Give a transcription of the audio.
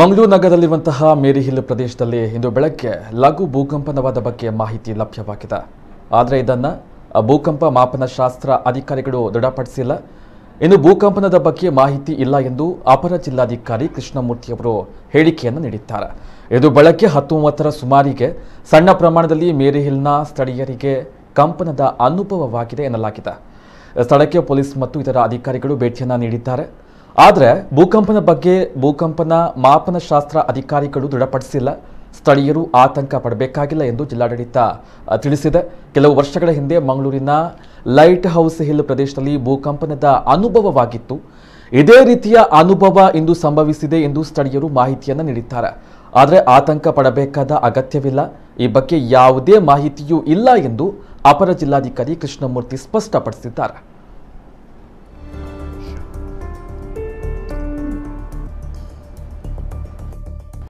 ಮಂಗಳೂರು ನಗರದಲ್ಲಿರುವಂತಹ ಮೇರಿಹಿಲ್ ಪ್ರದೇಶದಲ್ಲಿ ಇಂದು ಬೆಳಗ್ಗೆ ಲಘು ಭೂಕಂಪನವಾದ ಬಗ್ಗೆ ಮಾಹಿತಿ ಲಭ್ಯವಾಗಿದೆ ಆದರೆ ಇದನ್ನು ಭೂಕಂಪ ಮಾಪನಶಾಸ್ತ್ರ ಅಧಿಕಾರಿಗಳು ದೃಢಪಡಿಸಿಲ್ಲ ಇನ್ನು ಭೂಕಂಪನದ ಬಗ್ಗೆ ಮಾಹಿತಿ ಇಲ್ಲ ಎಂದು ಅಪರ ಜಿಲ್ಲಾಧಿಕಾರಿ ಕೃಷ್ಣಮೂರ್ತಿಯವರು ಹೇಳಿಕೆಯನ್ನು ನೀಡಿದ್ದಾರೆ ಇದು ಬೆಳಗ್ಗೆ ಹತ್ತು ಮೂವತ್ತರ ಸುಮಾರಿಗೆ ಸಣ್ಣ ಪ್ರಮಾಣದಲ್ಲಿ ಮೇರಿ ಹಿಲ್ನ ಸ್ಥಳೀಯರಿಗೆ ಕಂಪನದ ಅನುಭವವಾಗಿದೆ ಎನ್ನಲಾಗಿದೆ ಸ್ಥಳಕ್ಕೆ ಪೊಲೀಸ್ ಮತ್ತು ಇತರ ಅಧಿಕಾರಿಗಳು ಭೇಟಿಯನ್ನು ನೀಡಿದ್ದಾರೆ ಆದರೆ ಭೂಕಂಪನ ಬಗ್ಗೆ ಭೂಕಂಪನ ಮಾಪನ ಶಾಸ್ತ್ರ ಅಧಿಕಾರಿಗಳು ದೃಢಪಡಿಸಿಲ್ಲ ಸ್ಥಳೀಯರು ಆತಂಕ ಪಡಬೇಕಾಗಿಲ್ಲ ಎಂದು ಜಿಲ್ಲಾಡಳಿತ ತಿಳಿಸಿದೆ ಕೆಲವು ವರ್ಷಗಳ ಹಿಂದೆ ಮಂಗಳೂರಿನ ಲೈಟ್ ಹೌಸ್ ಹಿಲ್ ಪ್ರದೇಶದಲ್ಲಿ ಭೂಕಂಪನದ ಅನುಭವವಾಗಿತ್ತು ಇದೇ ರೀತಿಯ ಅನುಭವ ಇಂದು ಸಂಭವಿಸಿದೆ ಎಂದು ಸ್ಥಳೀಯರು ಮಾಹಿತಿಯನ್ನು ನೀಡಿದ್ದಾರೆ ಆದರೆ ಆತಂಕ ಪಡಬೇಕಾದ ಅಗತ್ಯವಿಲ್ಲ ಈ ಬಗ್ಗೆ ಯಾವುದೇ ಮಾಹಿತಿಯೂ ಇಲ್ಲ ಎಂದು ಅಪರ ಜಿಲ್ಲಾಧಿಕಾರಿ ಕೃಷ್ಣಮೂರ್ತಿ ಸ್ಪಷ್ಟಪಡಿಸಿದ್ದಾರೆ